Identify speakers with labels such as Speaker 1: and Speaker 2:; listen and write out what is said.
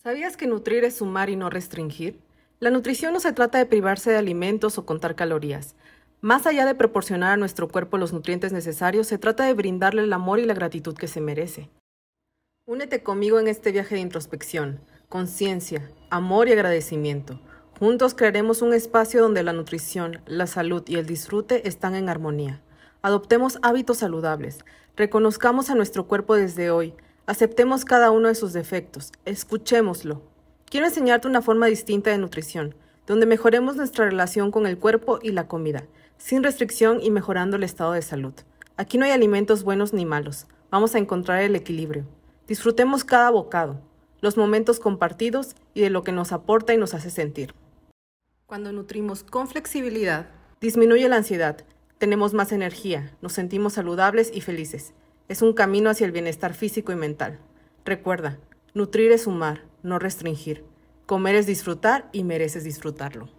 Speaker 1: ¿Sabías que nutrir es sumar y no restringir? La nutrición no se trata de privarse de alimentos o contar calorías. Más allá de proporcionar a nuestro cuerpo los nutrientes necesarios, se trata de brindarle el amor y la gratitud que se merece. Únete conmigo en este viaje de introspección, conciencia, amor y agradecimiento. Juntos crearemos un espacio donde la nutrición, la salud y el disfrute están en armonía. Adoptemos hábitos saludables, reconozcamos a nuestro cuerpo desde hoy, Aceptemos cada uno de sus defectos, escuchémoslo. Quiero enseñarte una forma distinta de nutrición, donde mejoremos nuestra relación con el cuerpo y la comida, sin restricción y mejorando el estado de salud. Aquí no hay alimentos buenos ni malos, vamos a encontrar el equilibrio. Disfrutemos cada bocado, los momentos compartidos y de lo que nos aporta y nos hace sentir. Cuando nutrimos con flexibilidad, disminuye la ansiedad, tenemos más energía, nos sentimos saludables y felices. Es un camino hacia el bienestar físico y mental. Recuerda, nutrir es sumar, no restringir. Comer es disfrutar y mereces disfrutarlo.